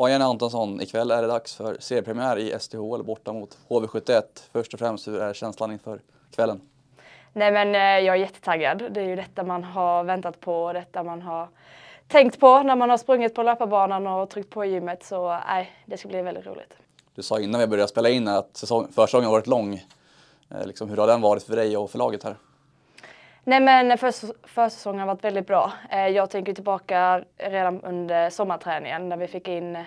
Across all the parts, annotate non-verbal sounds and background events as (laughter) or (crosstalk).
Janne Antonsson, ikväll är det dags för seriepremiär i SDHL borta mot HV71. Först och främst, hur är känslan inför kvällen? Nej men eh, jag är jättetaggad. Det är ju detta man har väntat på och detta man har tänkt på när man har sprungit på löparbanan och tryckt på i gymmet. Så nej, det ska bli väldigt roligt. Du sa innan vi började spela in att säsong, försäsongen har varit lång. Eh, liksom, hur har den varit för dig och för laget här? Nej men försäsongen har varit väldigt bra. Eh, jag tänker tillbaka redan under sommarträningen när vi fick in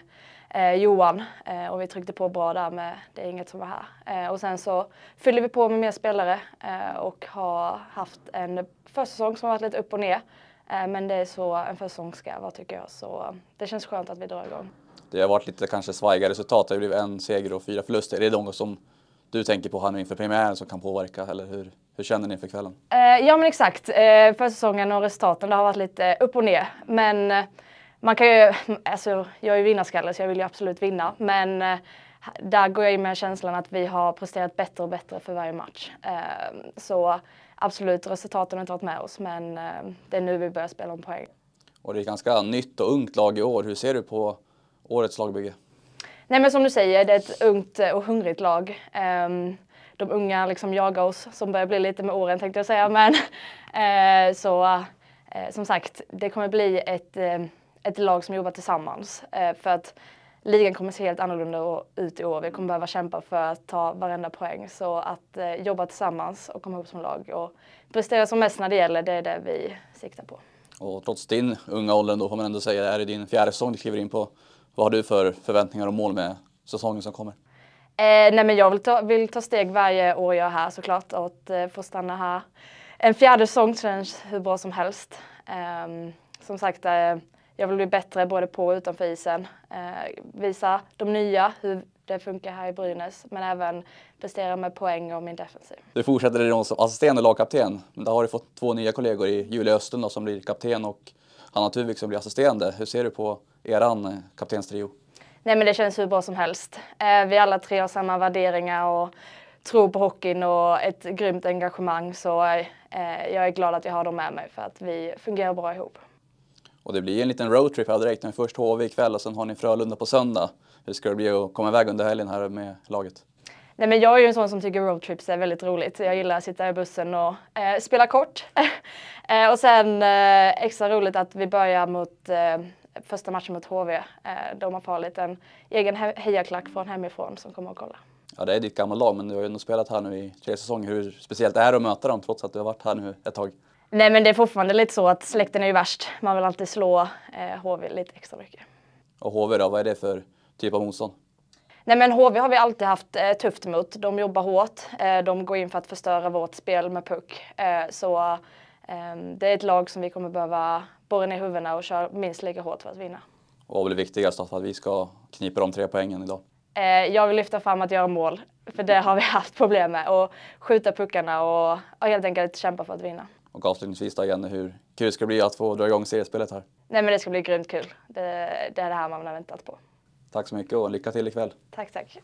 eh, Johan eh, och vi tryckte på bra där med det är inget som var här. och sen så fyller vi på med mer spelare och har haft en försäsong som har varit lite upp och ner. men det är så en försäsong ska vara tycker jag så det känns skönt att vi drar igång. Det har varit lite kanske svajiga resultat. Det blev en seger och fyra förluster. Det de som du tänker på här inför premiären som kan påverka, eller hur, hur känner ni inför kvällen? Eh, ja men exakt, eh, för säsongen och resultaten det har varit lite upp och ner. Men eh, man kan ju, (laughs) alltså jag är ju vinnarskalle så jag vill ju absolut vinna. Men där går jag in med känslan att vi har presterat bättre och bättre för varje match. så absolut, resultaten har inte varit med oss men det är nu vi börjar spela om poäng. Och det är ett ganska nytt och ungt lag i år. Hur ser du på årets lagbygge? Nej men som du säger, det är ett ungt och hungrigt lag. Um, de unga liksom jagar oss, som börjar bli lite med åren tänkte jag säga. Men, uh, (laughs) så uh, som sagt, det kommer bli ett, uh, ett lag som jobbar tillsammans. för att ligan kommer se helt annorlunda ut i år. Vi kommer behöva kämpa för att ta varenda poäng. Så att jobba tillsammans och komma ihop som lag och prestera som mest när det gäller, det är det vi siktar på. Och trots din unga ålder då får man ändå säga, det här är din fjärde säsong du kliver in på vad har du för förväntningar och mål med säsongen som kommer? Eh, nej men jag vill ta, vill ta, steg varje år jag är här såklart och att eh, få stanna här en fjärde säsong känns hur bra som helst. Eh, som sagt, eh, jag vill bli bättre både på och utanför isen. Eh, visa de nya hur det funkar här i Brynäs, men även prestera med poäng och min defensiv. Du fortsätter i roll som assisterande lagkapten, där har du fått två nya kollegor i Julia Östen som blir kapten och Hanna Tuvik som blir assisterande. Hur ser du på eran eh, kaptenstrio? Nej men det känns hur bra som helst. Eh, vi alla tre har samma värderingar och tro på hockeyn och ett grymt engagemang så eh, jag är glad att jag har dem med mig för att vi fungerar bra ihop. Och det blir en liten roadtrip här direkt. Ni Först HV ikväll och sen har ni Frölunda på söndag. Hur ska det bli att komma iväg under helgen här med laget? Nej, men jag är ju en sån som tycker roadtrips är väldigt roligt. Jag gillar att sitta i bussen och eh, spela kort. (laughs) eh, och sen eh, extra roligt att vi börjar mot eh, första matchen mot HV. de har farligt en egen he hejaklack från hemifrån som kommer och kollar. Ja, det är ditt gamla lag, men du har ju ändå spelat här nu i tre säsonger. Hur speciellt är det att möta dem trots att du har varit här nu ett tag? Nej, men det är fortfarande lite så att släkten är ju värst. Man vill alltid slå HV eh, lite extra mycket. Och HV då, vad är det för typ av motstånd? Nej men HV har vi alltid haft eh, tufft mot. De jobbar hårt. Eh, de går in för att förstöra vårt spel med puck. Eh, så ehm, det är ett lag som vi kommer behöva borra ner huvudena och köra minst lika hårt för att vinna. Och vad blir viktigast för att vi ska knipa de tre poängen idag? Eh, jag vill lyfta fram att göra mål, för det har vi haft problem med. Och skjuta puckarna och, och helt enkelt kämpa för att vinna. Och avslutningsvis då Jenny, hur kul ska det bli att få dra igång seriespelet här? Nej men det ska bli grymt kul. Det, det är det här man har väntat på. Tack så mycket och lycka till ikväll. Tack, tack.